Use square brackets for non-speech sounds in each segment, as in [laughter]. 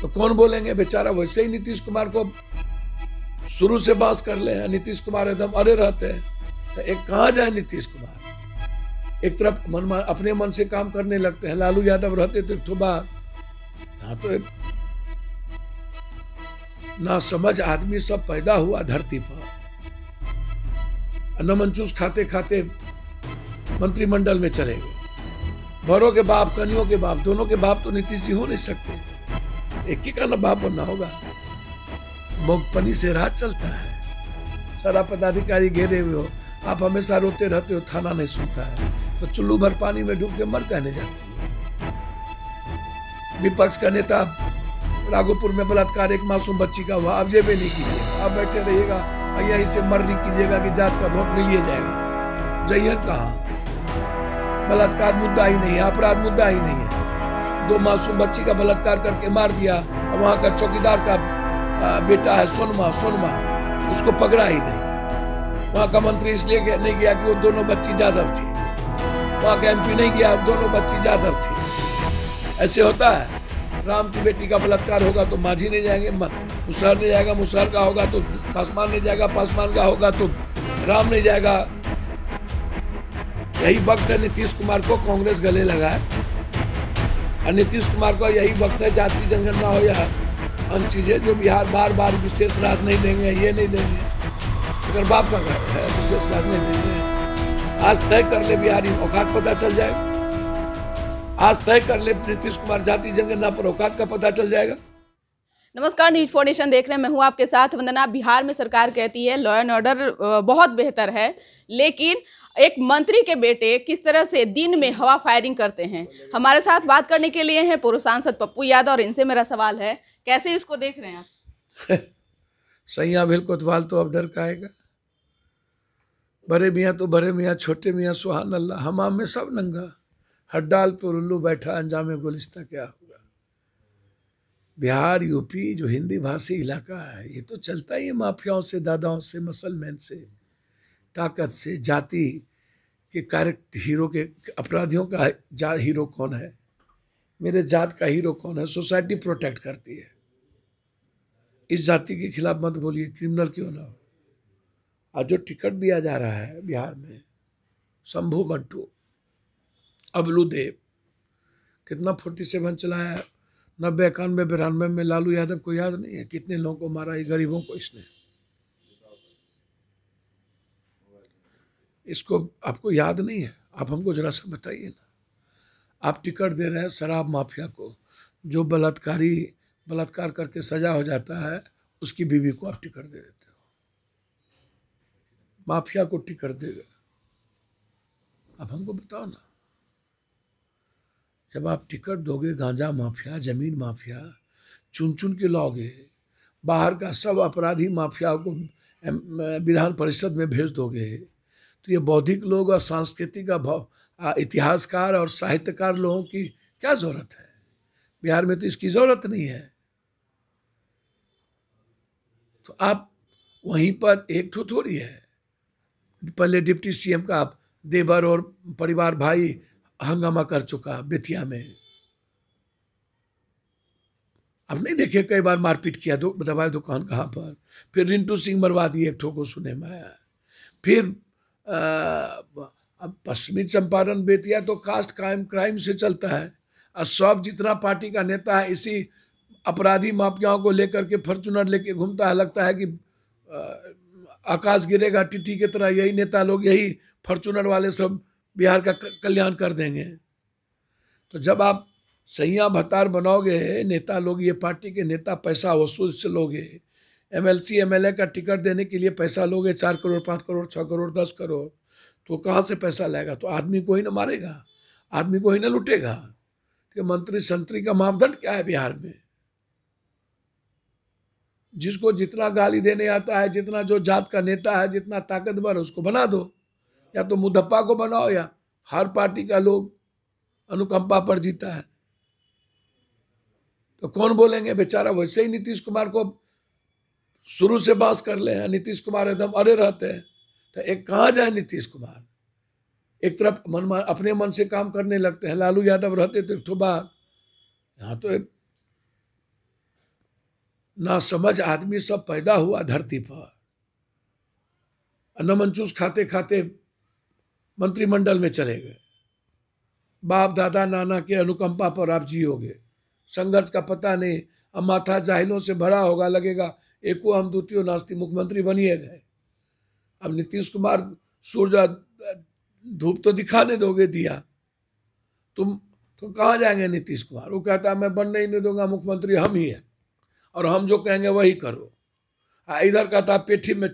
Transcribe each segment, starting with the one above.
तो कौन बोलेंगे बेचारा वैसे ही नीतीश कुमार को शुरू से बास कर ले नीतीश कुमार एकदम अरे रहते हैं तो एक कहाँ जाए नीतीश कुमार एक तरफ मन अपने मन से काम करने लगते हैं लालू यादव रहते तो एक बार यहाँ तो एक ना समझ आदमी सब पैदा हुआ धरती पर न मंचूस खाते खाते मंत्रिमंडल में चले गए भरों के बाप कनियों के बाप दोनों के बाप तो नीतीश जी हो नहीं सकते एक का ना बाप बनना होगा मोगपनी से राज चलता है सारा पदाधिकारी घेरे हुए हो आप हमेशा रोते रहते हो थाना नहीं सुनता है तो चुल्लू भर पानी में डूब के मर कहने जाते हो विपक्ष का नेता राघोपुर में बलात्कार एक मासूम बच्ची का हुआ आप जेबे नहीं कीजिए आप बैठे रहिएगा यहीं से मर नहीं कीजिएगा कि जात का वोट मिलिए जाएगा जयहर कहा बलात्कार मुद्दा ही नहीं है अपराध मुद्दा ही नहीं है दो मासूम बच्ची का बलात्कार करके मार दिया और वहाँ का चौकीदार का बेटा है सोनमा सोनमा उसको पकड़ा ही नहीं वहाँ का मंत्री इसलिए नहीं गया कि वो दोनों बच्ची जाधव थी वहाँ का एमपी नहीं गया दोनों बच्ची जाधव थी ऐसे होता है राम की बेटी का बलात्कार होगा तो माझी नहीं जाएंगे मुसहर नहीं जाएगा मुसहर का होगा तो पासवान नहीं जाएगा पासवान का होगा तो राम नहीं जाएगा यही वक्त है नीतीश कुमार को कांग्रेस गले लगाए और नीतीश कुमार का यही वक्त है जाति जनगणना हो या अन्य चीज़ें जो बिहार बार बार विशेष राज नहीं देंगे ये नहीं देंगे अगर बाप का घर है विशेष राज नहीं देंगे आज तय कर ले बिहारी औकात पता चल जाए आज तय कर ले नीतीश कुमार जाति जनगणना पर औकात का पता चल जाएगा नमस्कार न्यूज फाउंडेशन देख रहे हैं मैं हूं आपके साथ वंदना बिहार में सरकार कहती है लॉ एंड ऑर्डर बहुत बेहतर है लेकिन एक मंत्री के बेटे किस तरह से दिन में हवा फायरिंग करते हैं हमारे साथ बात करने के लिए हैं पूर्व सांसद पप्पू यादव और इनसे मेरा सवाल है कैसे इसको देख रहे हैं आप [laughs] सैया भिल कोतवाल तो अब डर का आएगा बड़े मियाँ तो बड़े मियाँ छोटे मियाँ सुहान अल्लाह हमाम में सब नंगा हड्डाल पर उल्लू बैठा अंजाम गुलिस्ता क्या होगा बिहार यूपी जो हिंदी भाषी इलाका है ये तो चलता ही है माफियाओं से दादाओं से मसलमैन से ताकत से जाति कि कैरेक्ट हीरो के अपराधियों का जा हीरो कौन है मेरे जात का हीरो कौन है सोसाइटी प्रोटेक्ट करती है इस जाति के खिलाफ मत बोलिए क्रिमिनल क्यों ना हो आज जो टिकट दिया जा रहा है बिहार में शंभू मंटू अबलू देव कितना फोर्टी सेवन चलाया नब्बे इक्यानवे बिरानवे में लालू यादव को याद नहीं है कितने लोगों को मारा है गरीबों को इसने इसको आपको याद नहीं है आप हमको जरा सा बताइए ना आप टिकट दे रहे हैं शराब माफिया को जो बलात्कारी बलात्कार करके सजा हो जाता है उसकी बीवी को आप टिकट दे देते हो माफिया को टिकट देगा आप हमको बताओ ना जब आप टिकट दोगे गांजा माफिया जमीन माफिया चुन चुन के लाओगे बाहर का सब अपराधी माफिया को विधान परिषद में भेज दोगे तो ये बौद्धिक लोग और सांस्कृतिक और इतिहासकार और साहित्यकार लोगों की क्या जरूरत है बिहार में तो इसकी जरूरत नहीं है तो आप वहीं पर एक ठो थोड़ी है पहले डिप्टी सीएम का आप देवर और परिवार भाई हंगामा कर चुका बेतिया में अब नहीं देखे कई बार मारपीट किया दो बताया दुकान कहाँ पर फिर रिंटू सिंह मरवा दिए एक ठो को सुने में आया फिर अब पश्चिमी चंपारण बेतिया तो कास्ट क्राइम क्राइम से चलता है और सब जितना पार्टी का नेता है इसी अपराधी माफियाओं को लेकर के फॉर्चुनर लेके घूमता है लगता है कि आकाश गिरेगा टिटी की तरह यही नेता लोग यही फॉर्चुनर वाले सब बिहार का कल्याण कर देंगे तो जब आप सैया भतार बनाओगे नेता लोग ये पार्टी के नेता पैसा वसूल से लोगे M L C M L A का टिकट देने के लिए पैसा लोगे चार करोड़ पाँच करोड़ छः करोड़ दस करोड़ तो कहाँ से पैसा लाएगा तो आदमी को ही ना मारेगा आदमी को ही ना लुटेगा तो मंत्री संतरी का मापदंड क्या है बिहार में जिसको जितना गाली देने आता है जितना जो जात का नेता है जितना ताकतवर है उसको बना दो या तो मुद्दपा को बनाओ या हर पार्टी का लोग अनुकंपा पर जीता है तो कौन बोलेंगे बेचारा वैसे ही नीतीश कुमार को शुरू से बास कर ले नीतीश कुमार एकदम अरे रहते हैं तो एक कहाँ जाए नीतीश कुमार एक तरफ मन अपने मन से काम करने लगते हैं लालू यादव रहते तो एक ठो बात यहाँ तो एक ना समझ आदमी सब पैदा हुआ धरती पर न मंचूस खाते खाते मंत्रिमंडल में चले गए बाप दादा नाना के अनुकंपा पर आप जियोगे संघर्ष का पता नहीं अब माथा जाहिलों से भरा होगा लगेगा एको हम द्वितीय नास्ती मुख्यमंत्री बनिए गए अब नीतीश कुमार सूर्य धूप तो दिखाने दोगे दिया तुम तो कहाँ जाएंगे नीतीश कुमार वो कहता है मैं बनने ही नहीं दूंगा मुख्यमंत्री हम ही हैं और हम जो कहेंगे वही करो आ इधर कहता है पेठी में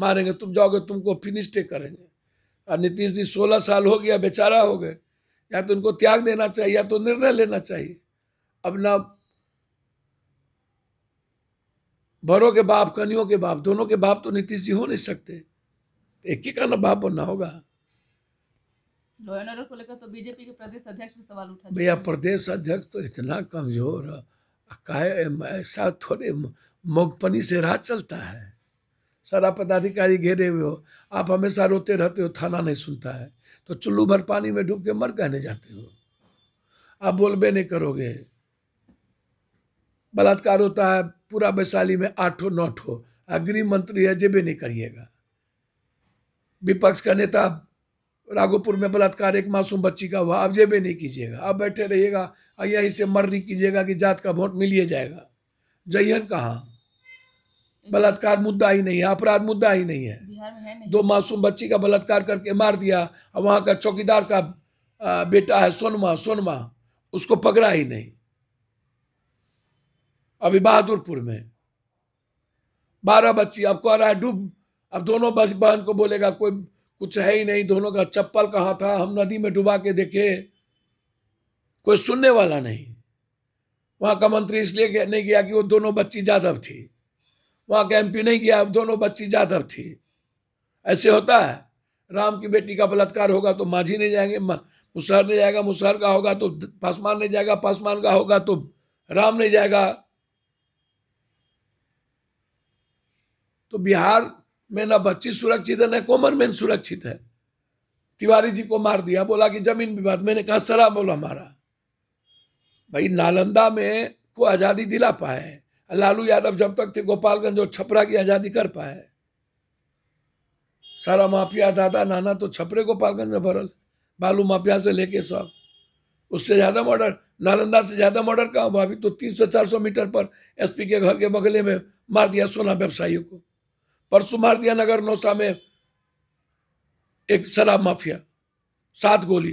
मारेंगे तुम जाओगे तुमको फिनिश टेक करेंगे और नीतीश जी सोलह साल हो गया बेचारा हो गए या तो उनको त्याग देना चाहिए या तो निर्णय लेना चाहिए अब ना बड़ों के बाप कनियों के बाप दोनों के बाप तो नीतीश जी हो नहीं सकते एक ही का बाप बनना होगा को लेकर तो बीजेपी के प्रदेश अध्यक्ष भी सवाल उठा भैया प्रदेश अध्यक्ष तो इतना कमजोर ऐसा थोड़े मोगपनी से राह चलता है सारा पदाधिकारी घेरे हुए हो आप हमेशा रोते रहते हो थाना नहीं सुनता है तो चुल्लू भर पानी में डूब के मर कहने जाते हो आप बोलबे नहीं करोगे बलात्कार होता है पूरा वैशाली में आठों नौ ठो गृह मंत्री है जेबे नहीं करिएगा विपक्ष का नेता राघोपुर में बलात्कार एक मासूम बच्ची का हुआ अब जेबे नहीं कीजिएगा अब बैठे रहिएगा यहीं से मर नहीं कीजिएगा कि जात का वोट मिलिए जाएगा जयन कहाँ बलात्कार मुद्दा ही नहीं है अपराध मुद्दा ही नहीं है, है दो मासूम बच्ची का बलात्कार करके मार दिया और वहाँ का चौकीदार का बेटा है सोनमा सोनमा उसको पकड़ा ही नहीं अभी बहादुरपुर में बारह बच्ची अब कह रहा है डूब अब दोनों बहन को बोलेगा कोई कुछ है ही नहीं दोनों का चप्पल कहाँ था हम नदी में डुबा के देखे कोई सुनने वाला नहीं वहाँ का मंत्री इसलिए नहीं गया कि वो दोनों बच्ची यादव थी वहाँ का एमपी नहीं गया दोनों बच्ची यादव थी ऐसे होता है राम की बेटी का बलात्कार होगा तो माझी नहीं जाएंगे मुसहर नहीं जाएगा मुसहर का होगा तो पासवान नहीं जाएगा पासवान का होगा तो राम नहीं जाएगा तो बिहार में ना बच्ची सुरक्षित है ना कॉमन मैन सुरक्षित है तिवारी जी को मार दिया बोला कि जमीन विवाद मैंने कहा सरा बोला हमारा भाई नालंदा में को आज़ादी दिला पाए लालू यादव जब तक थे गोपालगंज और छपरा की आज़ादी कर पाए सारा माफिया दादा नाना तो छपरे गोपालगंज में भरल बालू माफिया से लेके सब उससे ज़्यादा मर्डर नालंदा से ज़्यादा मर्डर कहाँ भाभी तो 300-400 मीटर पर एसपी के घर के बगले में मार दिया सोना व्यवसायियों को परसों मार दिया नगर नौसा में एक शराब माफिया सात गोली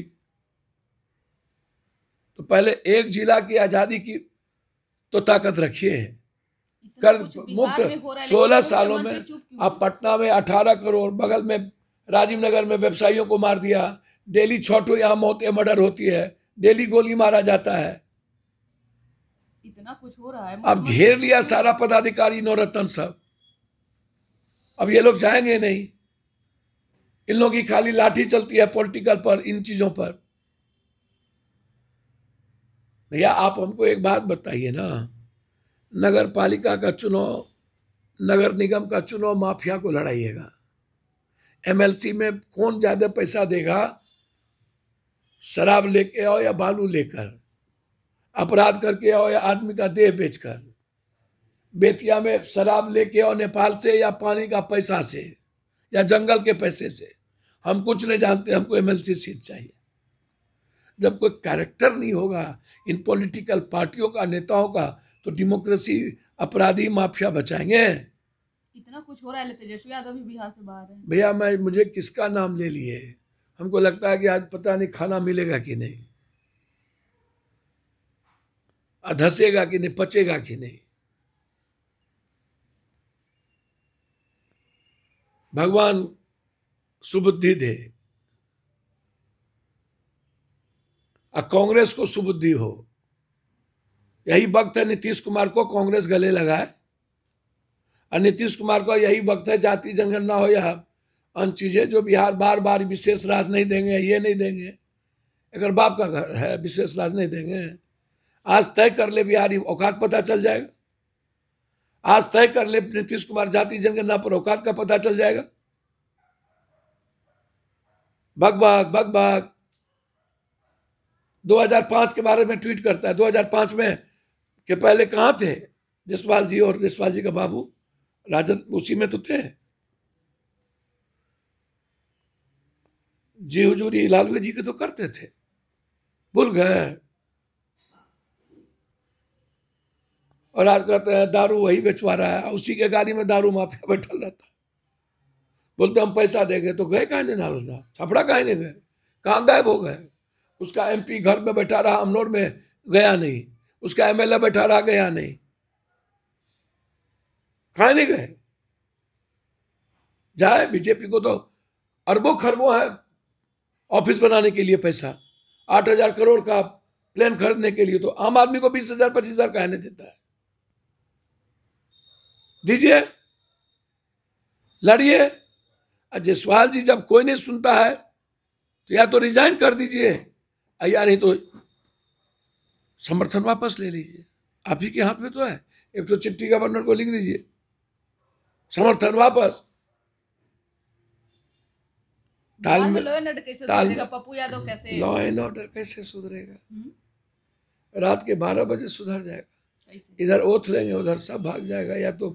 तो पहले एक जिला की आजादी की तो ताकत रखिए तो है कर मुक्त सोलह सालों में आप पटना में अठारह करोड़ बगल में राजीव नगर में व्यवसायियों को मार दिया डेली छोटो यहाँ मौत मर्डर होती है डेली गोली मारा जाता है इतना कुछ हो रहा है अब घेर लिया सारा पदाधिकारी नवरत्न साहब अब ये लोग जाएंगे नहीं इन लोगों की खाली लाठी चलती है पॉलिटिकल पर इन चीजों पर भैया आप हमको एक बात बताइए ना नगर पालिका का चुनाव नगर निगम का चुनाव माफिया को लड़ाइएगा एमएलसी में कौन ज़्यादा पैसा देगा शराब लेके आओ या बालू लेकर अपराध करके आओ या आदमी का देह बेचकर बेतिया में शराब लेके और नेपाल से या पानी का पैसा से या जंगल के पैसे से हम कुछ नहीं जानते हमको एमएलसी सीट चाहिए जब कोई कैरेक्टर नहीं होगा इन पॉलिटिकल पार्टियों का नेताओं का तो डेमोक्रेसी अपराधी माफिया बचाएंगे इतना कुछ हो रहा है तेजस्वी यादव भी बिहार से बाहर है भैया मैं मुझे किसका नाम ले लिए हमको लगता है कि आज पता नहीं खाना मिलेगा कि नहीं धसेगा कि नहीं पचेगा कि नहीं भगवान सुबुद्धि दे और कांग्रेस को सुबुद्धि हो यही वक्त है नीतीश कुमार को कांग्रेस गले लगाए और नीतीश कुमार को यही वक्त है जाति जनगणना हो या अन्य चीज़ें जो बिहार बार बार विशेष राज नहीं देंगे ये नहीं देंगे अगर बाप का घर है विशेष राज नहीं देंगे आज तय कर ले बिहारी औकात पता चल जाएगा आज तय कर ले नीतीश कुमार जाति जनगणना पर औकात का पता चल जाएगा बग बग बग बग 2005 के बारे में ट्वीट करता है 2005 में के पहले कहाँ थे जसवाल जी और जसवाल जी का बाबू राजन उसी में तो थे जी हुजूरी लालवे जी के तो करते थे भूल गए और आज कहते दारू वही बेचवा रहा है उसी के गाड़ी में दारू माफिया बैठा रहता है बोलते हम पैसा देंगे तो गए कहा नहीं छपड़ा कहा नहीं गए कहाँ गायब हो गए उसका एमपी घर में बैठा रहा अमनौर में गया नहीं उसका एमएलए बैठा रहा गया नहीं कहा नहीं गए जाए बीजेपी को तो अरबों खरबों है ऑफिस बनाने के लिए पैसा आठ हजार करोड़ का प्लेन खरीदने के लिए तो आम आदमी को बीस हजार पच्चीस हजार कहने देता है दीजिए लड़िए जयसवाल जी जब कोई नहीं सुनता है तो या तो रिजाइन कर दीजिए या नहीं तो समर्थन वापस ले लीजिए आप ही के हाथ में तो है एक तो चिट्ठी गवर्नर को लिख दीजिए समर्थन वापस लॉ एंड ऑर्डर कैसे सुधरेगा हम्म। रात के बारह बजे सुधर जाएगा इधर ओथ लेंगे उधर सब भाग जाएगा या तो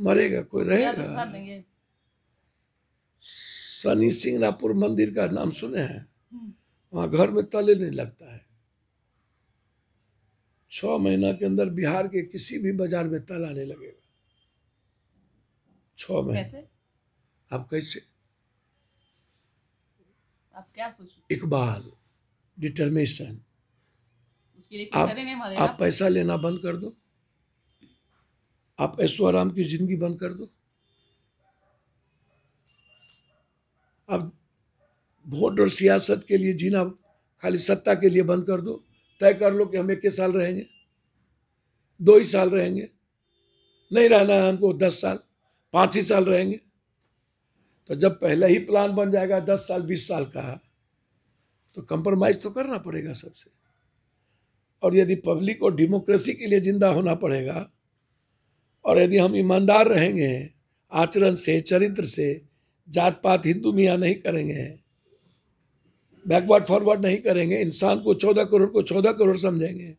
मरेगा कोई रहेगा सनी सिंगनापुर मंदिर का नाम सुने हैं हम्म। वहां घर में तले नहीं लगता है छ महीना के अंदर बिहार के किसी भी बाजार में तला नहीं लगेगा छ महीना आप कैसे आप क्या सोचे इकबाल डिटर्मिनेशन आप, आप पैसा लेना बंद कर दो आप आराम की जिंदगी बंद कर दो आप वोट और सियासत के लिए जीना खाली सत्ता के लिए बंद कर दो तय कर लो कि हम इक्के साल रहेंगे दो ही साल रहेंगे नहीं रहना है हमको दस साल पाँच ही साल रहेंगे तो जब पहला ही प्लान बन जाएगा दस साल बीस साल का तो कंप्रोमाइज तो करना पड़ेगा सबसे और यदि पब्लिक और डेमोक्रेसी के लिए जिंदा होना पड़ेगा और यदि हम ईमानदार रहेंगे आचरण से चरित्र से जात पात हिंदू मियाँ नहीं करेंगे बैकवर्ड फॉरवर्ड नहीं करेंगे इंसान को चौदह करोड़ को चौदह करोड़ समझेंगे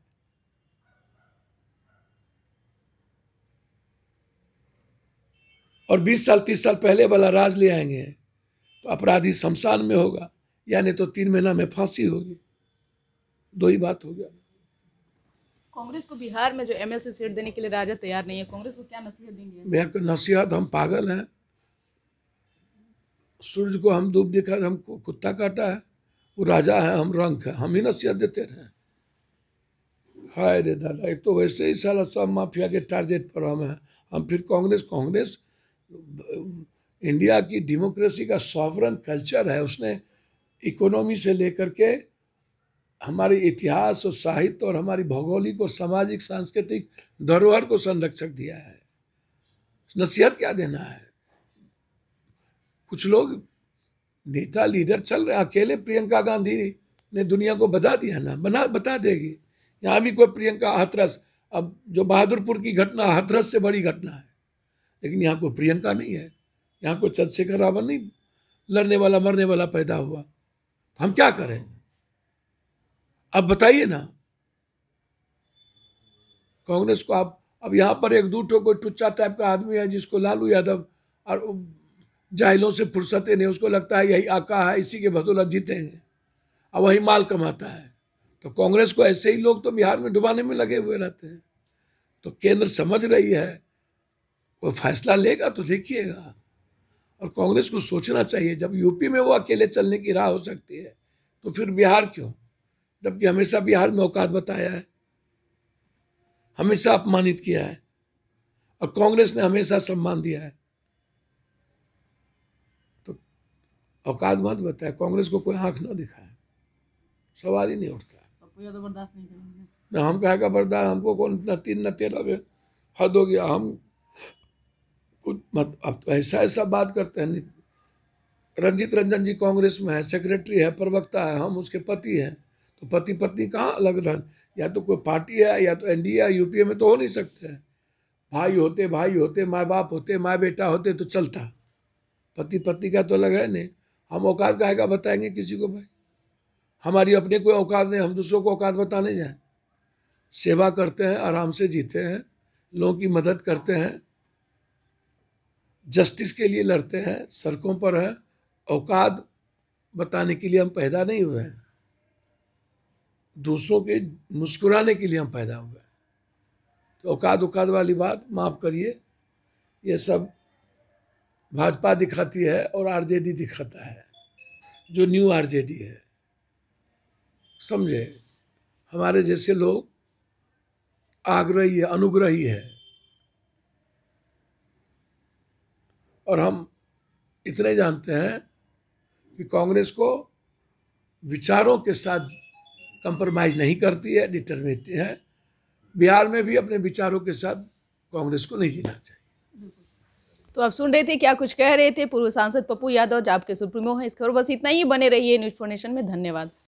और बीस साल तीस साल पहले वाला राज ले आएंगे तो अपराधी शमशान में होगा यानी तो तीन महीना में फांसी होगी दो ही बात हो गया कांग्रेस को बिहार में जो एमएलसी सीट देने के लिए राजा तैयार नहीं है कांग्रेस को क्या नसीहत देंगे को नसीहत हम पागल हैं सूर्य को हम दूब दिखा रहे हमको कुत्ता काटा है वो राजा है हम रंग है हम ही नसीहत देते रहे हाय रे दादा एक तो वैसे ही सारा सब माफिया के टारगेट पर हम हैं हम फिर कांग्रेस कांग्रेस इंडिया की डेमोक्रेसी का सॉवरन कल्चर है उसने इकोनॉमी से लेकर के हमारे इतिहास और साहित्य और हमारी भौगोलिक और सामाजिक सांस्कृतिक धरोहर को संरक्षक दिया है नसीहत क्या देना है कुछ लोग नेता लीडर चल रहे अकेले प्रियंका गांधी ने दुनिया को बता दिया ना बना बता देगी यहाँ भी कोई प्रियंका हथरस अब जो बहादुरपुर की घटना हथरस से बड़ी घटना है लेकिन यहाँ कोई प्रियंका नहीं है यहाँ कोई चंद्रशेखर रावण नहीं लड़ने वाला मरने वाला पैदा हुआ हम क्या करें अब बताइए ना कांग्रेस को आप अब यहाँ पर एक दूठो कोई टुच्चा टाइप का आदमी है जिसको लालू यादव और जाहिलों से फुर्सतें नहीं उसको लगता है यही आका है इसी के बदौलत जीतेंगे अब वही माल कमाता है तो कांग्रेस को ऐसे ही लोग तो बिहार में डुबाने में लगे हुए रहते हैं तो केंद्र समझ रही है वो फैसला लेगा तो देखिएगा और कांग्रेस को सोचना चाहिए जब यूपी में वो अकेले चलने की राह हो सकती है तो फिर बिहार क्यों जबकि हमेशा बिहार में औकात बताया है हमेशा अपमानित किया है और कांग्रेस ने हमेशा सम्मान दिया है तो औकात मत बताया कांग्रेस को कोई आंख ना दिखाए सवाल ही नहीं उठता ना हम कहेगा बर्दाश्त हमको कौन न तीन न तेरह हद हो गया हम कुछ मत अब तो ऐसा ऐसा बात करते हैं रंजित रंजन जी कांग्रेस में है सेक्रेटरी है प्रवक्ता है हम उसके पति हैं तो पति पत्नी कहाँ अलग रह या तो कोई पार्टी है या तो एनडीए या यूपीए में तो हो नहीं सकते हैं भाई होते भाई होते माँ बाप होते माँ बेटा होते तो चलता पति पत्नी का तो अलग है नहीं हम औकात काहे का बताएंगे किसी को भाई हमारी अपने कोई औकात नहीं हम दूसरों को औकात बताने जाएं सेवा करते हैं आराम से जीते हैं लोगों की मदद करते हैं जस्टिस के लिए लड़ते हैं सड़कों पर हैं औकात बताने के लिए हम पैदा नहीं हुए हैं दूसरों के मुस्कुराने के लिए हम पैदा हुए हैं तो औकात उकात वाली बात माफ़ करिए ये सब भाजपा दिखाती है और आरजेडी दिखाता है जो न्यू आरजेडी है समझे हमारे जैसे लोग आग्रही है अनुग्रही है और हम इतने जानते हैं कि कांग्रेस को विचारों के साथ कंप्रोमाइज़ नहीं करती है डिटर्मेट है बिहार में भी अपने विचारों के साथ कांग्रेस को नहीं जीना चाहिए तो आप सुन रहे थे क्या कुछ कह रहे थे पूर्व सांसद पप्पू यादव जो आपके सुप्रीमो हैं इस खबर बस इतना ही बने रहिए न्यूज फोर्नेशन में धन्यवाद